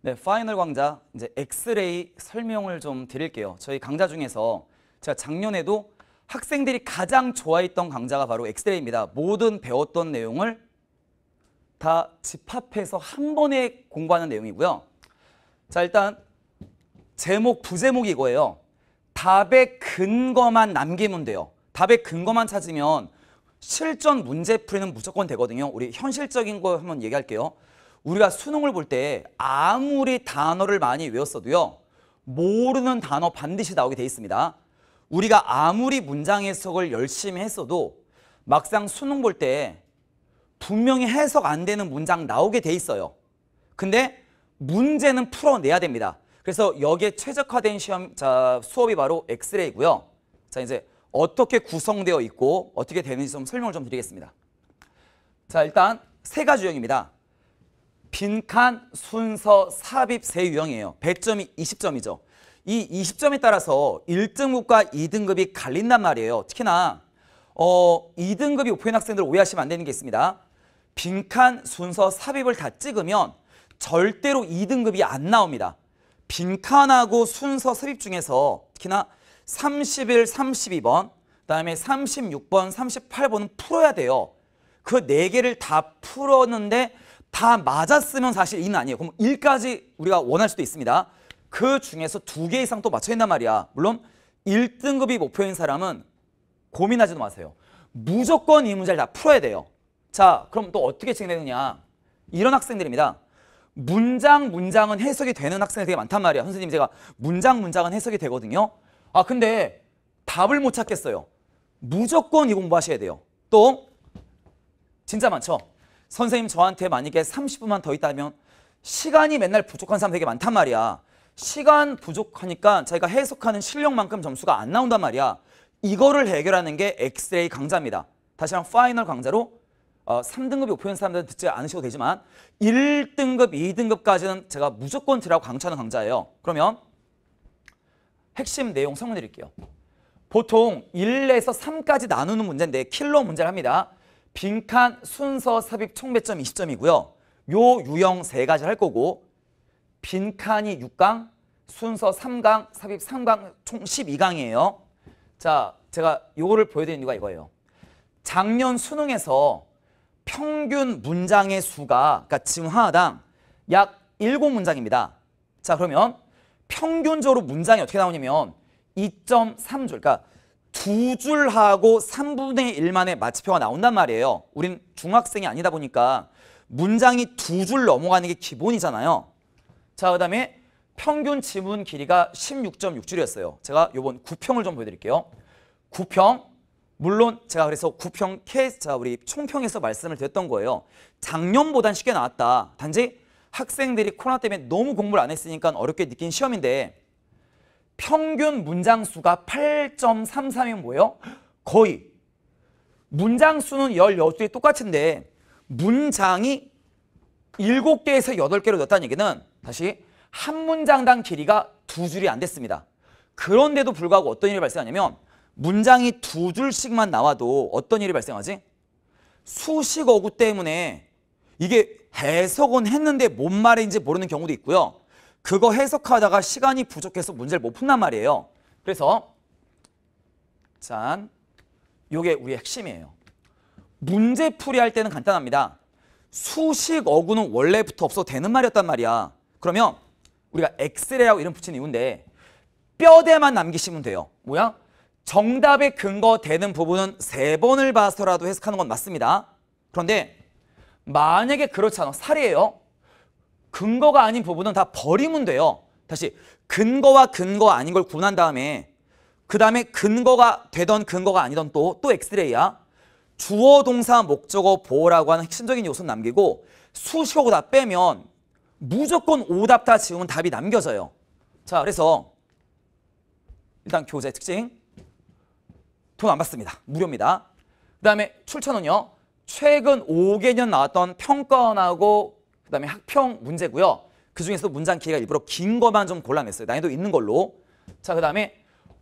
네, 파이널 강좌 이제 엑스레이 설명을 좀 드릴게요. 저희 강좌 중에서 제가 작년에도 학생들이 가장 좋아했던 강좌가 바로 엑스레이입니다. 모든 배웠던 내용을 다 집합해서 한 번에 공부하는 내용이고요. 자, 일단 제목, 부제목이 이거예요. 답의 근거만 남기면 돼요. 답의 근거만 찾으면 실전 문제 풀이는 무조건 되거든요. 우리 현실적인 거 한번 얘기할게요. 우리가 수능을 볼 때 아무리 단어를 많이 외웠어도요. 모르는 단어 반드시 나오게 돼 있습니다. 우리가 아무리 문장 해석을 열심히 했어도 막상 수능 볼 때 분명히 해석 안 되는 문장 나오게 돼 있어요. 근데 문제는 풀어내야 됩니다. 그래서 여기에 최적화된 시험 자, 수업이 바로 엑스레이고요. 자 이제 어떻게 구성되어 있고 어떻게 되는지 좀 설명을 좀 드리겠습니다. 자 일단 세 가지 유형입니다. 빈칸 순서 삽입 세 유형이에요. 100점이 20점이죠. 이 20점에 따라서 1등급과 2등급이 갈린단 말이에요. 특히나 어, 2등급이 오프인 학생들 오해하시면 안 되는 게 있습니다. 빈칸 순서 삽입을 다 찍으면 절대로 2등급이 안 나옵니다. 빈칸하고 순서 삽입 중에서 특히나 31, 32번, 그다음에 36번, 38번은 풀어야 돼요. 그 4개를 다 풀었는데 다 맞았으면 사실 2는 아니에요. 그럼 1까지 우리가 원할 수도 있습니다. 그 중에서 두 개 이상 또 맞춰야 된단 말이야. 물론 1등급이 목표인 사람은 고민하지도 마세요. 무조건 이 문제를 다 풀어야 돼요. 자, 그럼 또 어떻게 진행되느냐. 이런 학생들입니다. 문장, 문장은 해석이 되는 학생들 되게 많단 말이야. 선생님 제가 문장, 문장은 해석이 되거든요. 아, 근데 답을 못 찾겠어요. 무조건 이 공부하셔야 돼요. 또 진짜 많죠. 선생님 저한테 만약에 30분만 더 있다면 시간이 맨날 부족한 사람 되게 많단 말이야. 시간 부족하니까 자기가 해석하는 실력만큼 점수가 안 나온단 말이야. 이거를 해결하는 게 엑스레이 강좌입니다. 다시 한 번 파이널 강좌로 어, 3등급이 오픈인 사람들 은 듣지 않으셔도 되지만 1등급, 2등급까지는 제가 무조건 드라고 강추하는 강좌예요. 그러면 핵심 내용 설명드릴게요. 보통 1에서 3까지 나누는 문제인데 킬러 문제를 합니다. 빈칸 순서 삽입 총 배점 20점이고요. 요 유형 세 가지 할 거고 빈칸이 6강, 순서 3강, 삽입 3강 총 12강이에요. 자, 제가 요거를 보여드린 이유가 이거예요. 작년 수능에서 평균 문장의 수가 그러니까 지금 하나당 약 7문장입니다. 자, 그러면 평균적으로 문장이 어떻게 나오냐면 2.3줄 그러니까 두 줄하고 3분의 1만의 마치표가 나온단 말이에요. 우린 중학생이 아니다 보니까 문장이 두 줄 넘어가는 게 기본이잖아요. 자, 그 다음에 평균 지문 길이가 16.6줄이었어요. 제가 요번 9평을 좀 보여드릴게요. 9평, 물론 제가 그래서 9평 케이스, 자 우리 총평에서 말씀을 드렸던 거예요. 작년보단 쉽게 나왔다. 단지 학생들이 코로나 때문에 너무 공부를 안 했으니까 어렵게 느낀 시험인데 평균 문장 수가 8.33이면 뭐예요? 거의 문장 수는 1 6개 똑같은데 문장이 7개에서 8개로 넣었다는 얘기는 다시 한 문장당 길이가 두 줄이 안 됐습니다. 그런데도 불구하고 어떤 일이 발생하냐면 문장이 두 줄씩만 나와도 어떤 일이 발생하지? 수식 어구 때문에 이게 해석은 했는데 뭔 말인지 모르는 경우도 있고요. 그거 해석하다가 시간이 부족해서 문제를 못 푼단 말이에요. 그래서 짠, 요게 우리 핵심이에요. 문제 풀이할 때는 간단합니다. 수식 어구는 원래부터 없어도 되는 말이었단 말이야. 그러면 우리가 엑스레이하고 이름 붙인 이유인데 뼈대만 남기시면 돼요. 뭐야? 정답에 근거되는 부분은 세 번을 봐서라도 해석하는 건 맞습니다. 그런데 만약에 그렇지 않아. 사례예요 근거가 아닌 부분은 다 버리면 돼요. 다시 근거와 근거 아닌 걸 구분한 다음에 그 다음에 근거가 되던 근거가 아니던 또 또 엑스레이야. 주어 동사 목적어 보호라고 하는 핵심적인 요소 남기고 수식어고 다 빼면 무조건 오답 다 지우면 답이 남겨져요. 자 그래서 일단 교재 특징 돈 안 받습니다. 무료입니다. 그 다음에 출처는요. 최근 5개년 나왔던 평가원하고 그다음에 학평 문제고요. 그중에서도 문장 길이가 일부러 긴 것만 좀 골라냈어요. 난이도 있는 걸로. 자, 그다음에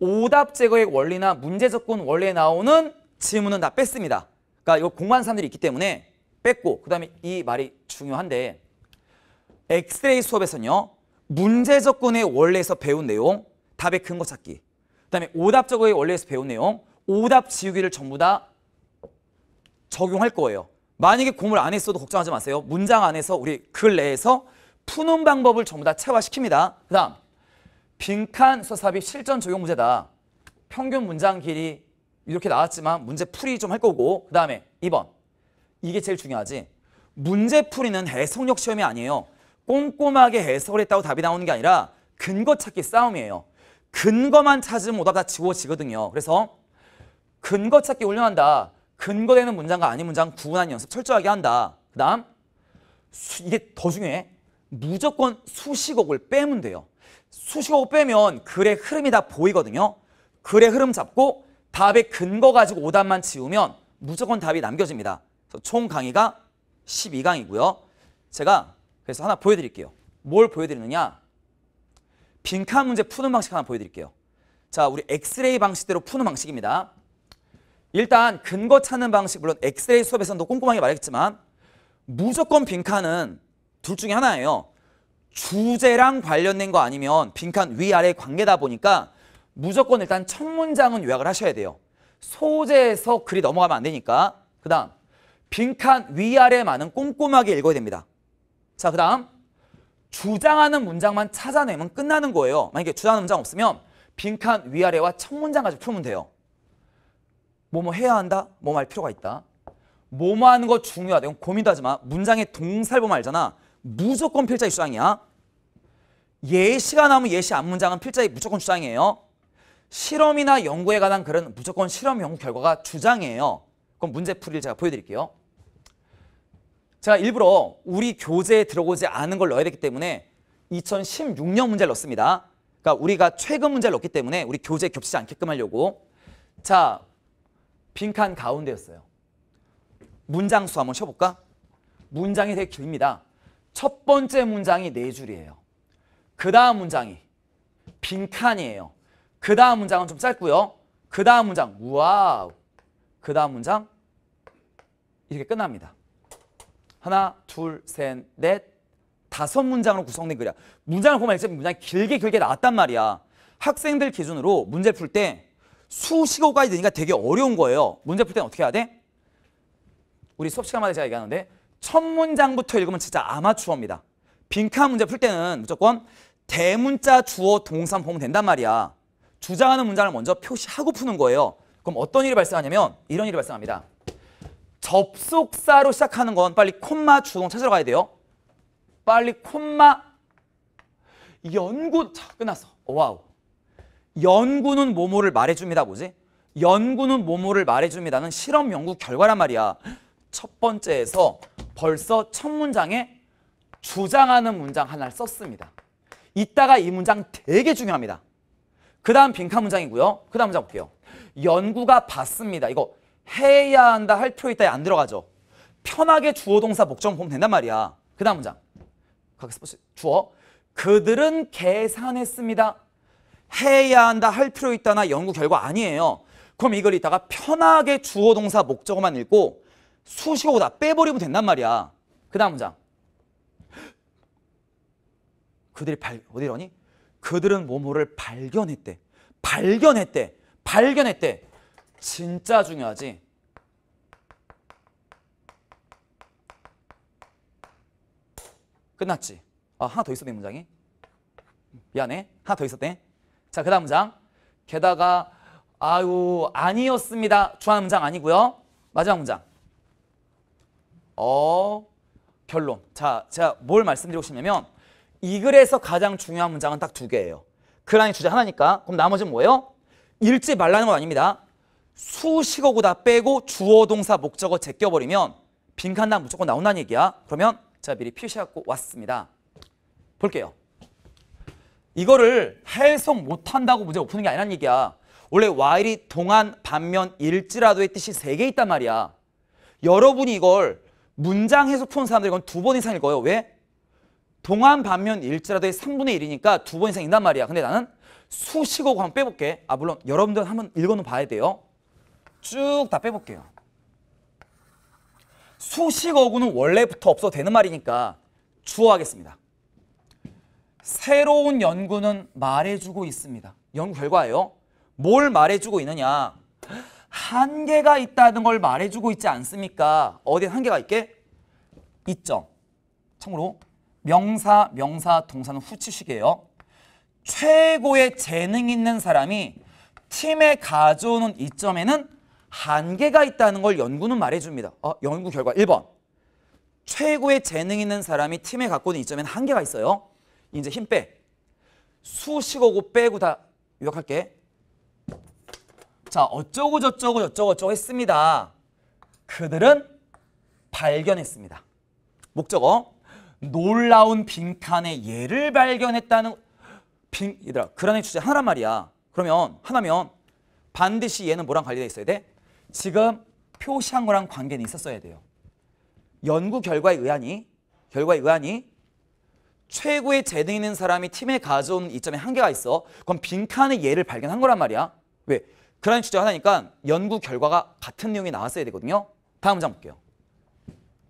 오답 제거의 원리나 문제 접근 원리에 나오는 질문은 다 뺐습니다. 그러니까 이거 공부한 사람들이 있기 때문에 뺐고 그다음에 이 말이 중요한데 엑스레이 수업에서는요. 문제 접근의 원리에서 배운 내용, 답의 근거 찾기. 그다음에 오답 제거의 원리에서 배운 내용, 오답 지우기를 전부 다 적용할 거예요. 만약에 고물 안 했어도 걱정하지 마세요. 문장 안에서 우리 글 내에서 푸는 방법을 전부 다 체화시킵니다. 그 다음 빈칸 수사비 실전 적용 문제다. 평균 문장 길이 이렇게 나왔지만 문제 풀이 좀 할 거고 그 다음에 2번 이게 제일 중요하지. 문제 풀이는 해석력 시험이 아니에요. 꼼꼼하게 해석을 했다고 답이 나오는 게 아니라 근거 찾기 싸움이에요. 근거만 찾으면 오답 다 지워지거든요. 그래서 근거 찾기 훈련한다. 근거되는 문장과 아닌 문장 구분하는 연습 철저하게 한다. 그 다음 이게 더 중요해. 무조건 수식어를 빼면 돼요. 수식어 빼면 글의 흐름이 다 보이거든요. 글의 흐름 잡고 답의 근거 가지고 오답만 지우면 무조건 답이 남겨집니다. 그래서 총 강의가 12강이고요. 제가 그래서 하나 보여드릴게요. 뭘 보여드리느냐. 빈칸 문제 푸는 방식 하나 보여드릴게요. 자, 우리 엑스레이 방식대로 푸는 방식입니다. 일단 근거 찾는 방식 물론 엑셀 수업에서도 꼼꼼하게 말했지만 무조건 빈칸은 둘 중에 하나예요. 주제랑 관련된 거 아니면 빈칸 위아래 관계다 보니까 무조건 일단 첫 문장은 요약을 하셔야 돼요. 소재에서 글이 넘어가면 안 되니까. 그 다음 빈칸 위아래만은 꼼꼼하게 읽어야 됩니다. 자, 그 다음 주장하는 문장만 찾아내면 끝나는 거예요. 만약에 주장하는 문장 없으면 빈칸 위아래와 첫 문장까지 풀면 돼요. 뭐뭐 뭐 해야 한다? 뭐뭐 할 필요가 있다. 뭐뭐 하는 거 중요하다. 이건 고민도 하지 마. 문장의 동사를 알잖아. 무조건 필자의 주장이야. 예시가 나오면 예시 안 문장은 필자의 무조건 주장이에요. 실험이나 연구에 관한 글은 무조건 실험 연구 결과가 주장이에요. 그럼 문제 풀이를 제가 보여드릴게요. 제가 일부러 우리 교재에 들어오지 않은 걸 넣어야 되기 때문에 2016년 문제를 넣습니다. 그러니까 우리가 최근 문제를 넣기 때문에 우리 교재에 겹치지 않게끔 하려고. 자, 빈칸 가운데였어요. 문장 수 한번 쳐볼까? 문장이 되게 길입니다. 첫 번째 문장이 네 줄이에요. 그 다음 문장이 빈칸이에요. 그 다음 문장은 좀 짧고요. 그 다음 문장 와우. 그 다음 문장 이렇게 끝납니다. 하나, 둘, 셋, 넷, 다섯 문장으로 구성된 글이야. 문장을 보면 문장이 길게 길게 나왔단 말이야. 학생들 기준으로 문제 풀때 수식어까지 되니까 되게 어려운 거예요. 문제 풀 때는 어떻게 해야 돼? 우리 수업 시간마다 제가 얘기하는데 첫 문장부터 읽으면 진짜 아마추어입니다. 빈칸 문제 풀 때는 무조건 대문자 주어 동산 보면 된단 말이야. 주장하는 문장을 먼저 표시하고 푸는 거예요. 그럼 어떤 일이 발생하냐면 이런 일이 발생합니다. 접속사로 시작하는 건 빨리 콤마 주동 찾으러 가야 돼요. 빨리 콤마 연구 자, 끝났어. 와우. 연구는 뭐뭐를 말해줍니다. 뭐지? 연구는 뭐뭐를 말해줍니다는 실험 연구 결과란 말이야. 첫 번째에서 벌써 첫 문장에 주장하는 문장 하나를 썼습니다. 이따가 이 문장 되게 중요합니다. 그 다음 빈칸 문장이고요. 그 다음 문장 볼게요. 연구가 봤습니다. 이거 해야 한다 할 필요 있다에 안 들어가죠. 편하게 주어 동사 목적 보면 된단 말이야. 그 다음 문장. 각기 스 주어. 그들은 계산했습니다. 해야 한다 할 필요 있다나 연구 결과 아니에요. 그럼 이걸 이따가 편하게 주어 동사 목적어만 읽고 수식어고 다 빼버리면 된단 말이야. 그 다음 문장. 그들이 발, 어디러니? 그들은 뭐뭐를 발견했대. 발견했대. 발견했대. 진짜 중요하지. 끝났지? 아, 하나 더 있었네, 문장이. 미안해. 하나 더 있었대. 자, 그 다음 문 장. 게다가 아유 아니었습니다. 주한 문장 아니고요. 마지막 문장. 어 결론. 자, 제가 뭘 말씀드리고 싶냐면 이 글에서 가장 중요한 문장은 딱 두 개예요. 그랑이 주제 하나니까. 그럼 나머지는 뭐예요? 읽지 말라는 건 아닙니다. 수식어고 다 빼고 주어 동사 목적어 제껴버리면 빈칸당 무조건 나온다는 얘기야. 그러면 제가 미리 표시하고 왔습니다. 볼게요. 이거를 해석 못한다고 문제 못 푸는 게 아니란 얘기야. 원래 와 h i 이 동안, 반면, 일지라도의 뜻이 세 개 있단 말이야. 여러분이 이걸 문장 해석 푸는 사람들 이건 두 번 이상일 거예요. 왜? 동안, 반면, 일지라도의 3분의 1이니까 두 번 이상 있단 말이야. 근데 나는 수식어고 한번 빼볼게. 아 물론 여러분들 한번 읽어는 봐야 돼요. 쭉 다 빼볼게요. 수식어구는 원래부터 없어도 되는 말이니까 주어 하겠습니다. 새로운 연구는 말해주고 있습니다. 연구 결과예요. 뭘 말해주고 있느냐. 한계가 있다는 걸 말해주고 있지 않습니까? 어디에 한계가 있게? 있죠. 참고로 명사, 명사, 동사는 후치식이에요. 최고의 재능 있는 사람이 팀에 가져오는 이점에는 한계가 있다는 걸 연구는 말해줍니다. 어, 연구 결과 1번. 최고의 재능 있는 사람이 팀에 갖고 있는 이점에는 한계가 있어요. 이제 힘 빼. 수식어고 빼고 다 요약할게. 자, 어쩌고 저쩌고 저쩌고 저쩌고 했습니다. 그들은 발견했습니다. 목적어. 놀라운 빈칸의 예를 발견했다는 빈, 얘들아, 그란의 주제 하나란 말이야. 그러면 하나면 반드시 얘는 뭐랑 관리돼 있어야 돼? 지금 표시한 거랑 관계는 있었어야 돼요. 연구 결과에 의하니 결과에 의하니 최고의 재능 있는 사람이 팀에 가져온 이점에 한계가 있어. 그럼 빈칸의 예를 발견한 거란 말이야. 왜? 그런 주제를 하니까 연구 결과가 같은 내용이 나왔어야 되거든요. 다음 문장 볼게요.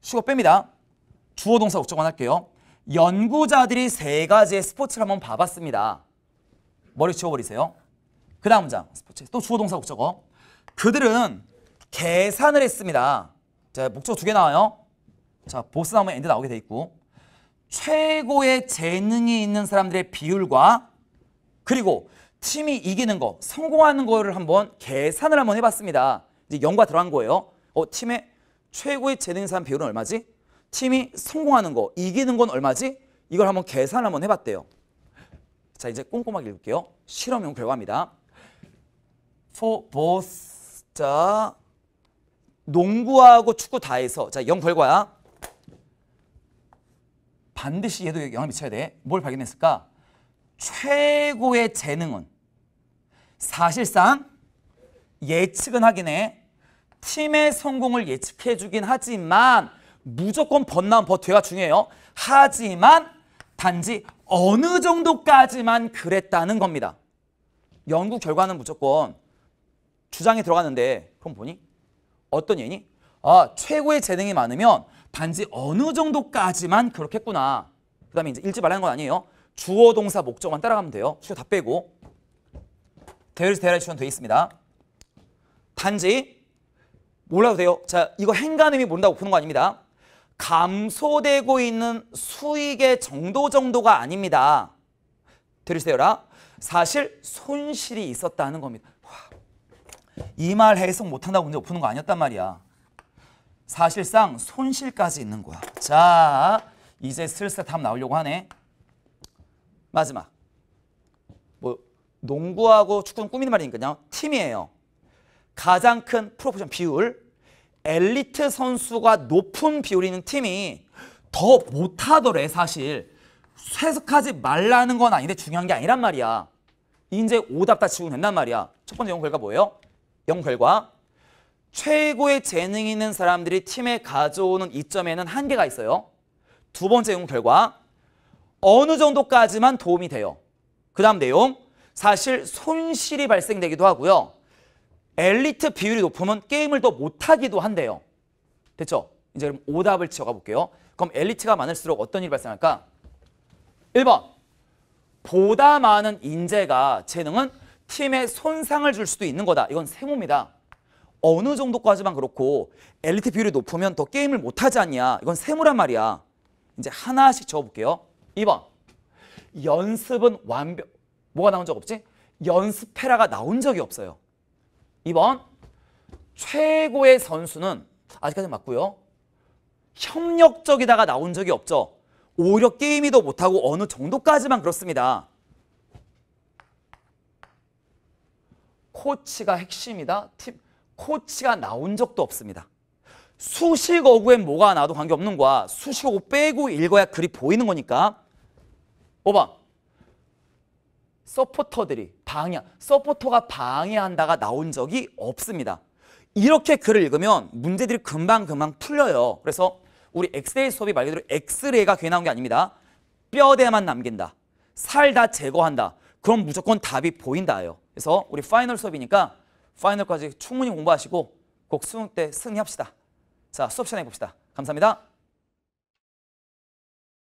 쉬고 뺍니다. 주어 동사 걱정만 할게요. 연구자들이 세 가지의 스포츠를 한번 봐봤습니다. 머리 치워버리세요그 다음 문장 스포츠 또 주어 동사 목적어 그들은 계산을 했습니다. 자 목적어 두 개 나와요. 자 보스 나오면 엔드 나오게 돼 있고 최고의 재능이 있는 사람들의 비율과 그리고 팀이 이기는 거, 성공하는 거를 한번 계산을 한번 해봤습니다. 이제 영과 들어간 거예요. 어, 팀의 최고의 재능 사람 비율은 얼마지? 팀이 성공하는 거, 이기는 건 얼마지? 이걸 한번 계산 을 한번 해봤대요. 자, 이제 꼼꼼하게 읽을게요. 실험용 결과입니다. For both, 자, 농구하고 축구 다 해서, 자, 영 결과야. 반드시 얘도 영향을 미쳐야 돼. 뭘 발견했을까? 최고의 재능은 사실상 예측은 하긴 해. 팀의 성공을 예측해 주긴 하지만 무조건 번남 버텨가 중요해요. 하지만 단지 어느 정도까지만 그랬다는 겁니다. 연구 결과는 무조건 주장에 들어가는데 그럼 보니 어떤 예니? 아 최고의 재능이 많으면 단지 어느 정도까지만 그렇게 했구나. 그 다음에 이제 읽지 말라는 건 아니에요. 주어 동사 목적만 따라가면 돼요. 수요 다 빼고. 대열에서 대라이 되어 있습니다. 단지 몰라도 돼요. 자, 이거 행간음이 모른다고 보는 거 아닙니다. 감소되고 있는 수익의 정도 정도가 아닙니다. 들으세요라. 사실 손실이 있었다는 겁니다. 이 말 해석 못한다고 문제 푸는 거 아니었단 말이야. 사실상 손실까지 있는 거야. 자, 이제 슬슬 답 나오려고 하네. 마지막. 뭐 농구하고 축구는 꾸미는 말이니까요. 팀이에요. 가장 큰 프로포션 비율. 엘리트 선수가 높은 비율이 있는 팀이 더 못하더래 사실. 쇠석하지 말라는 건 아닌데 중요한 게 아니란 말이야. 이제 오답 다치우면 된단 말이야. 첫 번째 영 결과 뭐예요? 영 결과. 최고의 재능이 있는 사람들이 팀에 가져오는 이점에는 한계가 있어요. 두 번째 연구 결과 어느 정도까지만 도움이 돼요. 그 다음 내용 사실 손실이 발생되기도 하고요. 엘리트 비율이 높으면 게임을 더 못하기도 한대요. 됐죠? 이제 그럼 오답을 지어가 볼게요. 그럼 엘리트가 많을수록 어떤 일이 발생할까? 1번 보다 많은 인재가 재능은 팀에 손상을 줄 수도 있는 거다. 이건 세모입니다. 어느 정도까지만 그렇고 엘리트 비율이 높으면 더 게임을 못하지 않냐. 이건 세무란 말이야. 이제 하나씩 적어볼게요. 2번. 연습은 완벽. 뭐가 나온 적 없지? 연습해라가 나온 적이 없어요. 2번. 최고의 선수는 아직까지 맞고요. 협력적이다가 나온 적이 없죠. 오히려 게임이 더 못하고 어느 정도까지만 그렇습니다. 코치가 핵심이다. 팁. 코치가 나온 적도 없습니다. 수식어구에 뭐가 나도 관계없는 거야. 수식어구 빼고 읽어야 글이 보이는 거니까. 5번. 서포터들이 방해, 서포터가 방해한다가 나온 적이 없습니다. 이렇게 글을 읽으면 문제들이 금방금방 풀려요. 그래서 우리 엑셀 수업이 말 그대로 엑스레이가 괜히 나온 게 아닙니다. 뼈대만 남긴다. 살 다 제거한다. 그럼 무조건 답이 보인다요 그래서 우리 파이널 수업이니까 파이널까지 충분히 공부하시고 꼭 수능 때 승리합시다. 자, 수업 시간에 봅시다. 감사합니다.